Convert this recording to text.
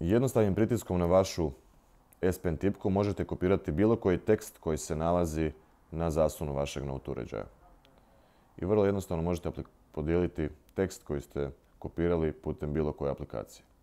Jednostavnim pritiskom na vašu S Pen tipku možete kopirati bilo koji tekst koji se nalazi na zasunu vašeg note uređaja. I vrlo jednostavno možete podijeliti tekst koji ste kopirali putem bilo koje aplikacije.